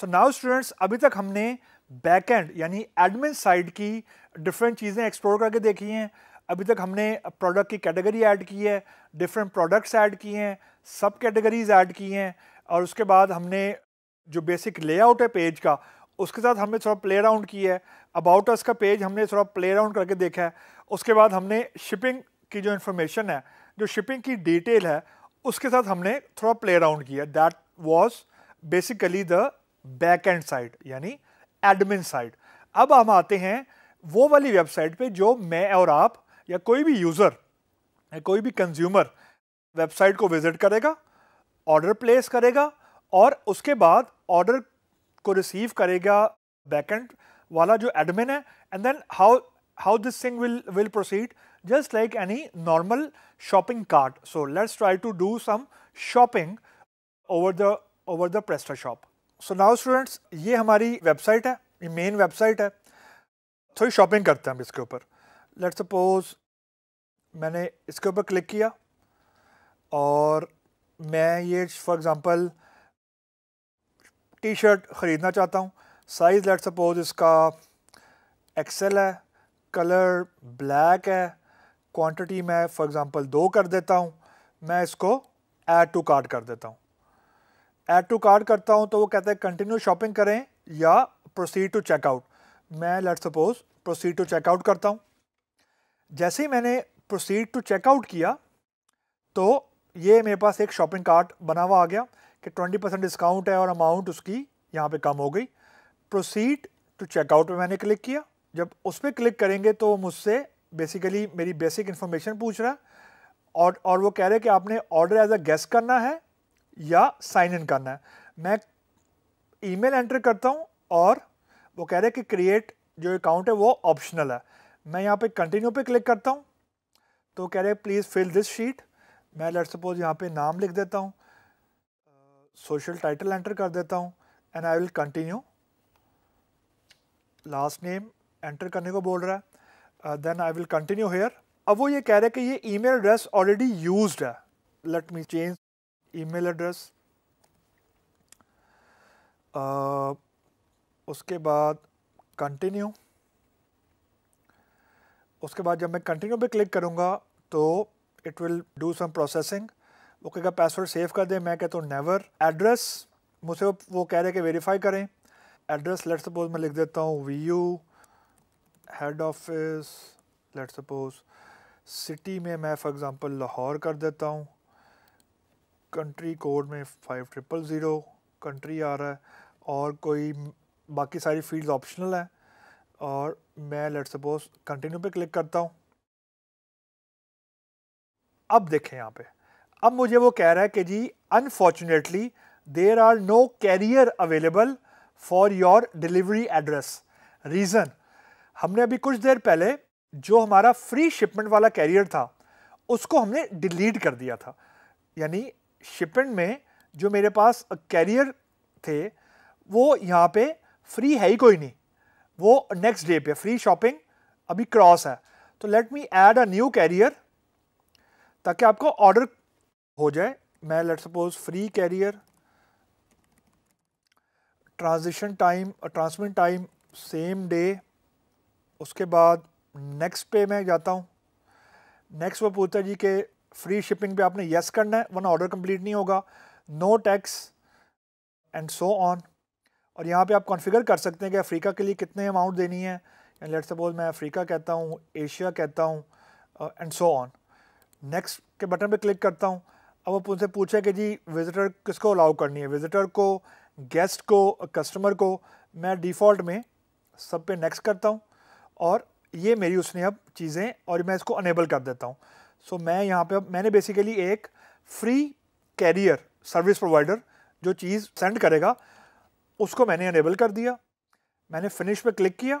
सो now students अभी तक हमने बैकएंड यानी एडमिन साइड की डिफरेंट चीज़ें एक्सप्लोर करके देखी हैं अभी तक हमने प्रोडक्ट की कैटेगरी ऐड की है डिफरेंट प्रोडक्ट्स ऐड किए हैं सब कैटेगरीज ऐड की हैं और उसके बाद हमने जो बेसिक लेआउट है पेज का उसके साथ हमने थोड़ा प्ले राउंड किया है अबाउट अस का पेज हमने थोड़ा प्ले राउंड करके देखा है उसके बाद हमने शिपिंग की जो इन्फॉर्मेशन है जो शिपिंग की डिटेल है उसके साथ हमने थोड़ा प्ले राउंड किया that was basically the back end side यानी एडमिन साइड अब हम आते हैं वो वाली वेबसाइट पे जो मैं और आप या कोई भी यूज़र या कोई भी कंज्यूमर वेबसाइट को विज़िट करेगा ऑर्डर प्लेस करेगा और उसके बाद ऑर्डर को रिसीव करेगा एंड वाला जो एडमिन है and then how how this thing will will proceed just like any normal shopping cart so let's try to do some shopping over the over the PrestaShop so now students ये हमारी website है ये main website है थोड़ी shopping करते हैं हम इसके ऊपर लेट सपोज मैंने इसके ऊपर क्लिक किया और मैं ये फॉर एग्ज़ाम्पल टी शर्ट ख़रीदना चाहता हूँ साइज़ लेट सपोज इसका एक्सेल है कलर ब्लैक है क्वांटिटी मैं फॉर एग्ज़ाम्पल दो कर देता हूँ मैं इसको ऐड टू कार्ट कर देता हूँ ऐड टू कार्ड करता हूँ तो वो कहता है कंटिन्यू शॉपिंग करें या प्रोसीड टू चेकआउट मैं let suppose proceed to checkout करता हूँ जैसे ही मैंने प्रोसीड टू चेकआउट किया तो ये मेरे पास एक शॉपिंग कार्ट बना हुआ आ गया कि 20 परसेंट डिस्काउंट है और अमाउंट उसकी यहाँ पे कम हो गई प्रोसीड टू चेकआउट पे मैंने क्लिक किया जब उस पर क्लिक करेंगे तो मुझसे बेसिकली मेरी बेसिक इन्फॉर्मेशन पूछ रहा है और और वो कह रहे हैं कि आपने ऑर्डर एज अ गेस्ट करना है या साइन इन करना है मैं ईमेल एंटर करता हूँ और वो कह रहे हैं कि क्रिएट जो अकाउंट है वो ऑप्शनल है मैं यहाँ पे कंटिन्यू पे क्लिक करता हूँ तो कह रहे हैं प्लीज़ फिल दिस शीट मैं लेट सपोज यहाँ पे नाम लिख देता हूँ सोशल टाइटल एंटर कर देता हूँ and I will continue last name enter करने को बोल रहा है then I will continue here अब वो ये कह रहे हैं कि ये ईमेल एड्रेस ऑलरेडी यूज्ड है let me change email address उसके बाद कंटिन्यू उसके बाद जब मैं कंटिन्यू पे क्लिक करूँगा तो it will do some processing वो कहेगा पासवर्ड सेव कर दे मैं कहता हूँ नेवर एड्रेस मुझसे वो, वो कह रहे कि वेरीफाई करें एड्रेस लेट सपोज मैं लिख देता हूँ V U head office let suppose city में मैं फॉर एग्ज़ाम्पल लाहौर कर देता हूँ कंट्री कोड में फाइव ट्रिपल ज़ीरो कंट्री आ रहा है और कोई बाकी सारी फील्ड्स ऑप्शनल हैं और मैं लेट सपोज कंटिन्यू पे क्लिक करता हूँ अब देखें यहाँ पे अब मुझे वो कह रहा है कि जी unfortunately there are no carrier available for your delivery address reason हमने अभी कुछ देर पहले जो हमारा फ्री शिपमेंट वाला कैरियर था उसको हमने डिलीट कर दिया था यानी शिपमेंट में जो मेरे पास कैरियर थे वो यहाँ पे फ्री है ही कोई नहीं वो नेक्स्ट डे पे फ्री शॉपिंग अभी क्रॉस है तो let me add a new carrier ताकि आपको ऑर्डर हो जाए मैं let suppose free carrier transition time transmit time same day उसके बाद नेक्स्ट पे मैं जाता हूँ नेक्स्ट वो पूछता जी के फ्री शिपिंग पे आपने यस करना है वरना ऑर्डर कंप्लीट नहीं होगा no tax and so on और यहाँ पे आप कॉन्फ़िगर कर सकते हैं कि अफ्रीका के लिए कितने अमाउंट देनी है लेट सपोज मैं अफ्रीका कहता हूँ एशिया कहता हूँ एंड सो ऑन नेक्स्ट के बटन पे क्लिक करता हूँ अब आप उनसे पूछे कि जी विज़िटर किसको अलाउ करनी है विज़िटर को गेस्ट को कस्टमर को मैं डिफ़ॉल्ट में सब पे नेक्स्ट करता हूँ और ये मेरी उसने अब चीज़ें और मैं इसको अनेबल कर देता हूँ सो so, मैं यहाँ पे मैंने बेसिकली एक फ्री कैरियर सर्विस प्रोवाइडर जो चीज़ सेंड करेगा उसको मैंने अनेबल कर दिया मैंने फिनिश पे क्लिक किया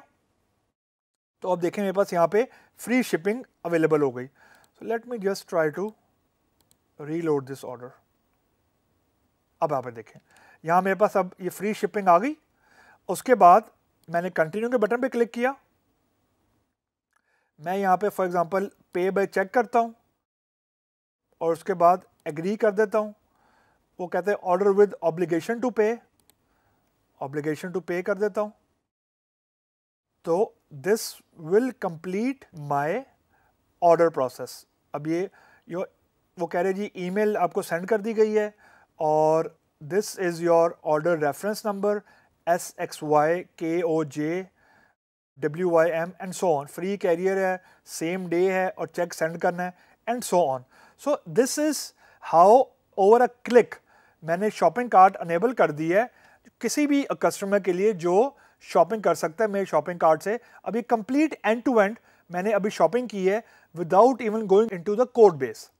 तो अब देखें मेरे पास यहाँ पे फ्री शिपिंग अवेलेबल हो गई so let me just try to reload this order अब यहाँ पे देखें यहाँ मेरे पास अब ये फ्री शिपिंग आ गई उसके बाद मैंने कंटिन्यू के बटन पे क्लिक किया मैं यहाँ पे for example pay by cheque करता हूँ और उसके बाद एग्री कर देता हूँ वो कहते हैं order with obligation to pay obligation to pay कर देता हूँ तो this will complete my order process अब ये यो वो कह रहे जी ईमेल आपको सेंड कर दी गई है और this is your order reference number S X Y K O J W Y M and so on free carrier है सेम डे है और चेक सेंड करना है and so on so this is how over a click मैंने shopping cart enable कर दी है किसी भी कस्टमर के लिए जो शॉपिंग कर सकता है मेरे शॉपिंग कार्ट से अभी कंप्लीट एंड टू एंड मैंने अभी शॉपिंग की है without even going in to the code base